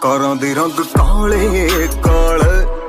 ਕਰਾਂ ਦੇ ਰੰਗ ਕਾਲੇ ਕਾ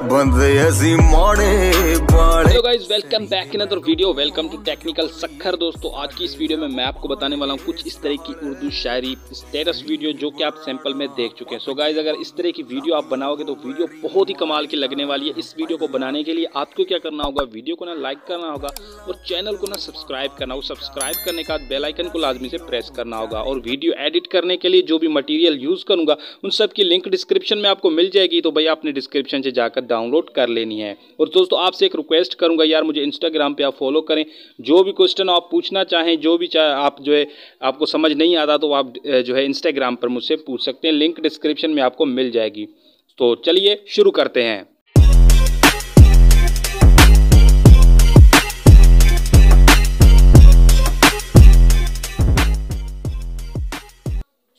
welcome back in other video welcome to technical Sakhar दोस्तों आज की इस वीडियो में मैं आपको बताने वाला हूँ कुछ इस तरह की उर्दू शायरी स्टेटस वीडियो जो कि आप सैंपल में देख चुके हैं सो गाइज अगर इस तरह की वीडियो आप बनाओगे तो वीडियो बहुत ही कमाल की लगने वाली है इस वीडियो को बनाने के लिए आपको क्या करना होगा वीडियो को ना लाइक करना होगा और चैनल को ना सब्सक्राइब करना होगा सब्सक्राइब करने के बाद बेलाइकन को लाजमी से प्रेस करना होगा और वीडियो एडिट करने के लिए जो भी मटीरियल यूज़ करूंगा उन सबकी लिंक डिस्क्रिप्शन में आपको मिल जाएगी तो भाई आपने डिस्क्रिप्शन से जाकर डाउनलोड कर लेनी है और दोस्तों आपसे एक रिक्वेस्ट करूँगा यार मुझे इंस्टाग्राम पर आप फॉलो करें जो भी क्वेश्चन आप पूछना चाहें जो भी चाहे आप जो है आपको समझ नहीं आता तो आप जो है इंस्टाग्राम पर मुझसे पूछ सकते हैं लिंक डिस्क्रिप्शन में आपको मिल जाएगी तो चलिए शुरू करते हैं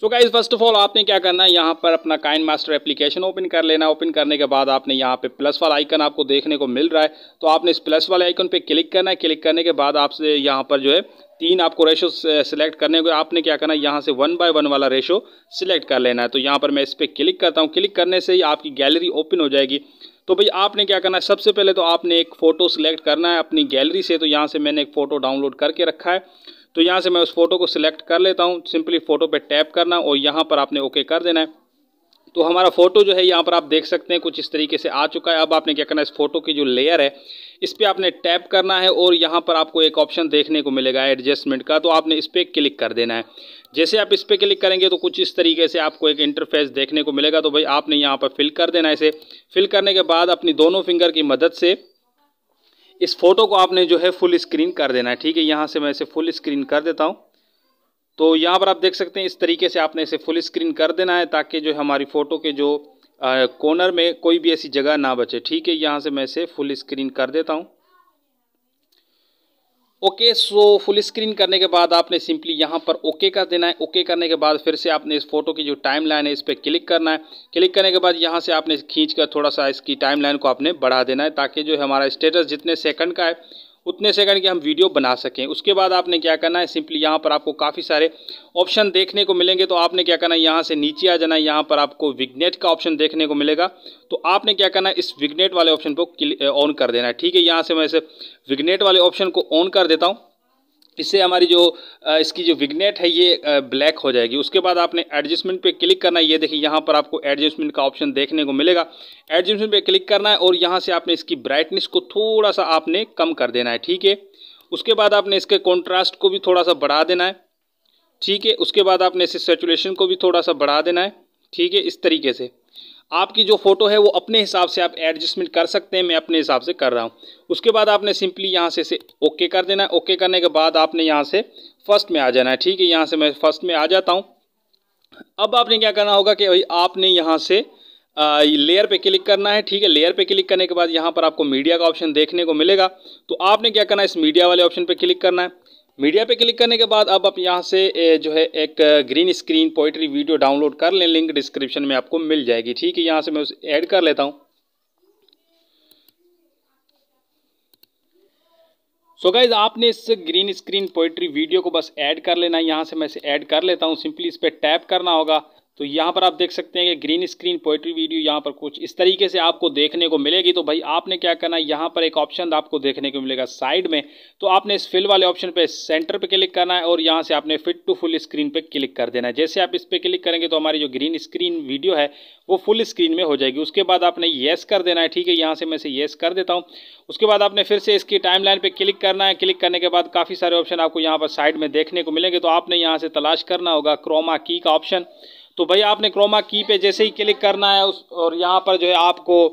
so guys first of all आपने क्या करना है यहाँ पर अपना काइन मास्टर एप्लीकेशन ओपन कर लेना है ओपन करने के बाद आपने यहाँ पे प्लस वाला आइकन आपको देखने को मिल रहा है तो आपने इस प्लस वाले आइकन पे क्लिक करना है क्लिक करने के बाद आपसे यहाँ पर जो है तीन आपको रेशो सिलेक्ट करने को आपने क्या करना है यहाँ से वन बाय वन वाला रेशो सिलेक्ट कर लेना है तो यहाँ पर मैं इस पर क्लिक करता हूँ क्लिक करने से ही आपकी गैलरी ओपन हो जाएगी तो भाई आपने क्या करना है सबसे पहले तो आपने एक फ़ोटो सिलेक्ट करना है अपनी गैलरी से तो यहाँ से मैंने एक फ़ोटो डाउनलोड करके रखा है तो यहाँ से मैं उस फ़ोटो को सिलेक्ट कर लेता हूँ सिंपली फ़ोटो पे टैप करना और यहाँ पर आपने ओके कर देना है तो हमारा फ़ोटो जो है यहाँ पर आप देख सकते हैं कुछ इस तरीके से आ चुका है अब आपने क्या करना है इस फोटो की जो लेयर है इस पर आपने टैप करना है और यहाँ पर आपको एक ऑप्शन देखने को मिलेगा एडजस्टमेंट का तो आपने इस पर क्लिक कर देना है जैसे आप इस पर क्लिक करेंगे तो कुछ इस तरीके से आपको एक इंटरफेस देखने को मिलेगा तो भाई आपने यहाँ पर फिल कर देना है इसे फिल करने के बाद अपनी दोनों फिंगर की मदद से इस फ़ोटो को आपने जो है फुल स्क्रीन कर देना है ठीक है यहाँ से मैं इसे फुल स्क्रीन कर देता हूँ तो यहाँ पर आप देख सकते हैं इस तरीके से आपने इसे फुल स्क्रीन कर देना है ताकि जो हमारी फ़ोटो के जो कॉर्नर में कोई भी ऐसी जगह ना बचे ठीक है यहाँ से मैं इसे फुल स्क्रीन कर देता हूँ ओके सो फुल स्क्रीन करने के बाद आपने सिंपली यहाँ पर ओके okay कर देना है ओके okay करने के बाद फिर से आपने इस फोटो की जो टाइम लाइन है इस पर क्लिक करना है क्लिक करने के बाद यहाँ से आपने खींच कर थोड़ा सा इसकी टाइम लाइन को आपने बढ़ा देना है ताकि जो हमारा स्टेटस जितने सेकंड का है उतने सेकंड के हम वीडियो बना सकें उसके बाद आपने क्या करना है सिंपली यहाँ पर आपको काफ़ी सारे ऑप्शन देखने को मिलेंगे तो आपने क्या करना है यहाँ से नीचे आ जाना है यहाँ पर आपको विग्नेट का ऑप्शन देखने को मिलेगा तो आपने क्या करना है इस विग्नेट वाले ऑप्शन को ऑन कर देना है ठीक है यहाँ से मैं इसे विग्नेट वाले ऑप्शन को ऑन कर देता हूँ इससे हमारी जो इसकी जो विग्नेट है ये ब्लैक हो जाएगी उसके बाद आपने एडजस्टमेंट पे क्लिक करना है ये देखिए यहाँ पर आपको एडजस्टमेंट का ऑप्शन देखने को मिलेगा एडजस्टमेंट पे क्लिक करना है और यहाँ से आपने इसकी ब्राइटनेस को थोड़ा सा आपने कम कर देना है ठीक है उसके बाद आपने इसके कॉन्ट्रास्ट को भी थोड़ा सा बढ़ा देना है ठीक है उसके बाद आपने इसे सेचुलेशन को भी थोड़ा सा बढ़ा देना है ठीक है इस तरीके से आपकी जो फ़ोटो है वो अपने हिसाब से आप एडजस्टमेंट कर सकते हैं मैं अपने हिसाब से कर रहा हूँ उसके बाद आपने सिंपली यहाँ से इसे ओके कर देना है ओके करने के बाद आपने यहाँ से फर्स्ट में आ जाना है ठीक है यहाँ से मैं फर्स्ट में आ जाता हूँ अब आपने क्या करना होगा कि भाई आपने यहाँ से लेयर पे क्लिक करना है ठीक है लेयर पे क्लिक करने के बाद यहाँ पर आपको मीडिया का ऑप्शन देखने को मिलेगा तो आपने क्या करना है इस मीडिया वाले ऑप्शन पे क्लिक करना है मीडिया पे क्लिक करने के बाद अब आप यहाँ से जो है एक green screen poetry video download कर लें लिंक डिस्क्रिप्शन में आपको मिल जाएगी ठीक है यहाँ से मैं उसे ऐड कर लेता हूँ सो so गाइज आपने इस ग्रीन स्क्रीन पोइट्री वीडियो को बस ऐड कर लेना है यहाँ से मैं इसे ऐड कर लेता हूँ सिंपली इस पर टैप करना होगा तो यहाँ पर आप देख सकते हैं कि ग्रीन स्क्रीन पोइट्री वीडियो यहाँ पर कुछ इस तरीके से आपको देखने को मिलेगी तो भाई आपने क्या करना है यहाँ पर एक ऑप्शन आपको देखने को मिलेगा साइड में तो आपने इस फिल वाले ऑप्शन पे सेंटर पे क्लिक करना है और यहाँ से आपने फिट टू फुल स्क्रीन पे क्लिक कर देना है जैसे आप इस पर क्लिक करेंगे तो हमारी जो ग्रीन स्क्रीन वीडियो है वो फुल स्क्रीन में हो जाएगी उसके बाद आपने येस कर देना है ठीक है यहाँ से मैं इसे येस कर देता हूँ उसके बाद आपने फिर से इसकी टाइम लाइन पर क्लिक करना है क्लिक करने के बाद काफ़ी सारे ऑप्शन आपको यहाँ पर साइड में देखने को मिलेंगे तो आपने यहाँ से तलाश करना होगा क्रोमा की का ऑप्शन तो भाई आपने क्रोमा की पे जैसे ही क्लिक करना है उस और यहाँ पर जो है आपको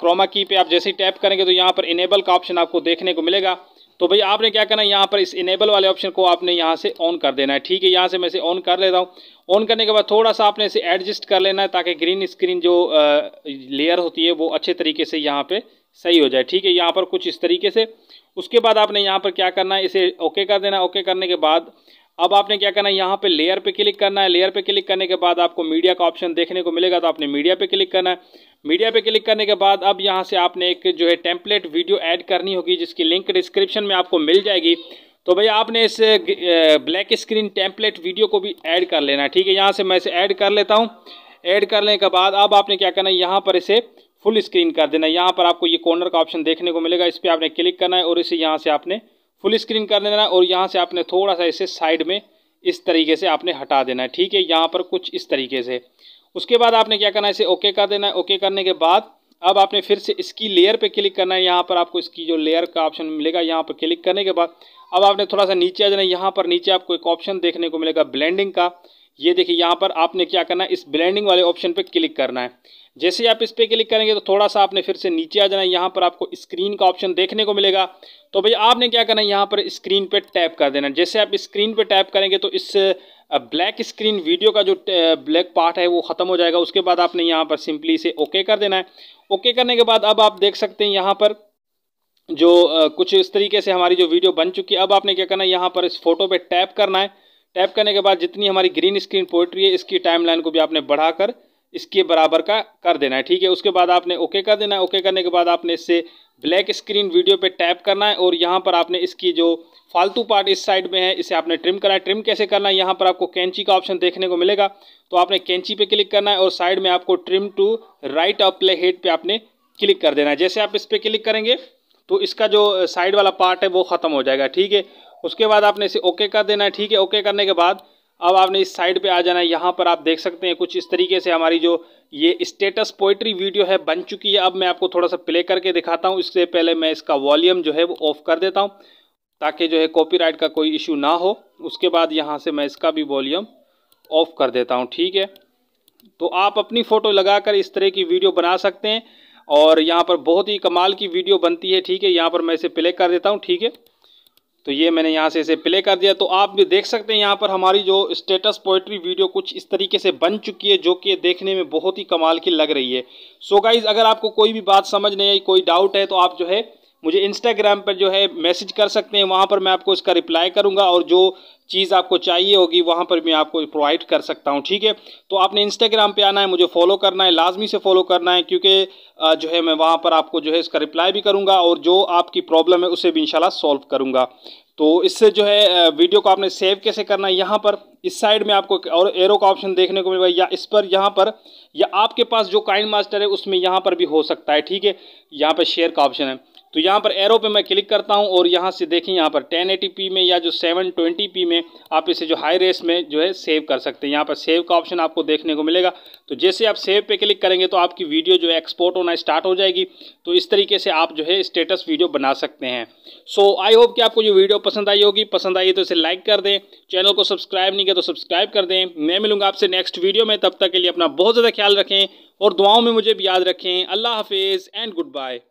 क्रोमा की पे आप जैसे ही टैप करेंगे तो यहाँ पर इनेबल का ऑप्शन आपको देखने को मिलेगा तो भाई आपने क्या करना है यहाँ पर इस इनेबल वाले ऑप्शन को आपने यहाँ से ऑन कर देना है ठीक है यहाँ से मैं इसे ऑन कर लेता हूँ ऑन करने के बाद थोड़ा सा आपने इसे एडजस्ट कर लेना है ताकि ग्रीन स्क्रीन जो लेयर होती है वो अच्छे तरीके से यहाँ पे सही हो जाए ठीक है यहाँ पर कुछ इस तरीके से उसके बाद आपने यहाँ पर क्या करना है इसे ओके कर देना ओके करने के बाद अब आपने क्या करना है यहाँ पे लेयर पे क्लिक करना है लेयर पे क्लिक करने के बाद आपको मीडिया का ऑप्शन देखने को मिलेगा तो आपने मीडिया पे क्लिक करना है मीडिया पे क्लिक करने के बाद अब यहाँ से आपने एक जो है टेम्पलेट वीडियो ऐड करनी होगी जिसकी लिंक डिस्क्रिप्शन में आपको मिल जाएगी तो भैया आपने इस ब्लैक स्क्रीन टेम्पलेट वीडियो को भी ऐड कर लेना है ठीक है यहाँ से मैं इसे ऐड कर लेता हूँ ऐड करने के बाद अब आपने क्या करना है यहाँ पर इसे फुल स्क्रीन कर देना है यहाँ पर आपको ये कॉर्नर का ऑप्शन देखने को मिलेगा इस पर आपने क्लिक करना है और इसे यहाँ से आपने फुल स्क्रीन कर देना और यहाँ से आपने थोड़ा सा इसे साइड में इस तरीके से आपने हटा देना है ठीक है यहाँ पर कुछ इस तरीके से उसके बाद आपने क्या करना है इसे ओके कर देना है ओके करने के बाद अब आपने फिर से इसकी लेयर पे क्लिक करना है यहाँ पर आपको इसकी जो लेयर का ऑप्शन मिलेगा यहाँ पर क्लिक करने के बाद अब आपने थोड़ा सा नीचे आ जाना है यहाँ पर नीचे आपको एक ऑप्शन देखने को मिलेगा ब्लेंडिंग का ये देखिए यहाँ पर आपने क्या करना है इस ब्लेंडिंग वाले ऑप्शन पर क्लिक करना है जैसे आप इस पर क्लिक करेंगे तो थोड़ा सा आपने फिर से नीचे आ जाना है यहाँ पर आपको स्क्रीन का ऑप्शन देखने को मिलेगा तो भैया आपने क्या करना है यहाँ पर स्क्रीन पर टैप कर देना जैसे आप स्क्रीन पर टैप करेंगे तो इस ब्लैक स्क्रीन वीडियो का जो ब्लैक पार्ट है वो ख़त्म हो जाएगा उसके बाद आपने यहाँ पर सिंपली इसे ओके कर देना है ओके करने के बाद अब आप देख सकते हैं यहाँ पर जो कुछ इस तरीके से हमारी जो वीडियो बन चुकी है अब आपने क्या करना है यहाँ पर इस फोटो पर टैप करना है टैप करने के बाद जितनी हमारी ग्रीन स्क्रीन पोइट्री है इसकी टाइमलाइन को भी आपने बढ़ाकर इसके बराबर का कर देना है ठीक है उसके बाद आपने ओके कर देना है ओके करने के बाद आपने इससे ब्लैक स्क्रीन वीडियो पे टैप करना है और यहाँ पर आपने इसकी जो फालतू पार्ट इस साइड में है इसे आपने ट्रिम करना है ट्रिम कैसे करना है यहाँ पर आपको कैंची का ऑप्शन देखने को मिलेगा तो आपने कैंची पे क्लिक करना है और साइड में आपको ट्रिम टू राइट अपले प्ले हेड पर आपने क्लिक कर देना है जैसे आप इस पर क्लिक करेंगे तो इसका जो साइड वाला पार्ट है वो ख़त्म हो जाएगा ठीक है उसके बाद आपने इसे ओके कर देना है ठीक है ओके करने के बाद अब आपने इस साइड पे आ जाना है यहाँ पर आप देख सकते हैं कुछ इस तरीके से हमारी जो ये स्टेटस पोइट्री वीडियो है बन चुकी है अब मैं आपको थोड़ा सा प्ले करके दिखाता हूँ इससे पहले मैं इसका वॉल्यूम जो है वो ऑफ़ कर देता हूँ ताकि जो है कॉपीराइट का कोई इशू ना हो उसके बाद यहाँ से मैं इसका भी वॉल्यूम ऑफ़ कर देता हूँ ठीक है तो आप अपनी फ़ोटो लगा इस तरह की वीडियो बना सकते हैं और यहाँ पर बहुत ही कमाल की वीडियो बनती है ठीक है यहाँ पर मैं इसे प्ले कर देता हूँ ठीक है तो ये मैंने यहाँ से इसे प्ले कर दिया तो आप भी देख सकते हैं यहाँ पर हमारी जो स्टेटस पोइट्री वीडियो कुछ इस तरीके से बन चुकी है जो कि देखने में बहुत ही कमाल की लग रही है सो so गाइज़ अगर आपको कोई भी बात समझ नहीं आई कोई डाउट है तो आप जो है मुझे इंस्टाग्राम पर जो है मैसेज कर सकते हैं वहाँ पर मैं आपको इसका रिप्लाई करूँगा और जो चीज़ आपको चाहिए होगी वहाँ पर मैं आपको प्रोवाइड कर सकता हूँ ठीक है तो आपने इंस्टाग्राम पे आना है मुझे फॉलो करना है लाजमी से फॉलो करना है क्योंकि जो है मैं वहाँ पर आपको जो है इसका रिप्लाई भी करूँगा और जो आपकी प्रॉब्लम है उसे भी इंशाल्लाह सॉल्व करूँगा तो इससे जो है वीडियो को आपने सेव कैसे करना है यहाँ पर इस साइड में आपको और एरो का ऑप्शन देखने को मिलेगा या इस पर यहाँ पर या आपके पास जो काइन मास्टर है उसमें यहाँ पर भी हो सकता है ठीक है यहाँ पर शेयर का ऑप्शन है तो यहाँ पर एरो पे मैं क्लिक करता हूँ और यहाँ से देखें यहाँ पर 1080p में या जो 720p में आप इसे जो हाई रेस में जो है सेव कर सकते हैं यहाँ पर सेव का ऑप्शन आपको देखने को मिलेगा तो जैसे आप सेव पे क्लिक करेंगे तो आपकी वीडियो जो है एक्सपोर्ट होना स्टार्ट हो जाएगी तो इस तरीके से आप जो है स्टेटस वीडियो बना सकते हैं सो आई होप कि आपको ये वीडियो पसंद आई होगी पसंद आई तो इसे लाइक कर दें चैनल को सब्सक्राइब नहीं किया तो सब्सक्राइब कर दें मैं मिलूँगा आपसे नेक्स्ट वीडियो में तब तक के लिए अपना बहुत ज़्यादा ख्याल रखें और दुआओं में मुझे भी याद रखें अल्लाह हाफिज़ एंड गुड बाय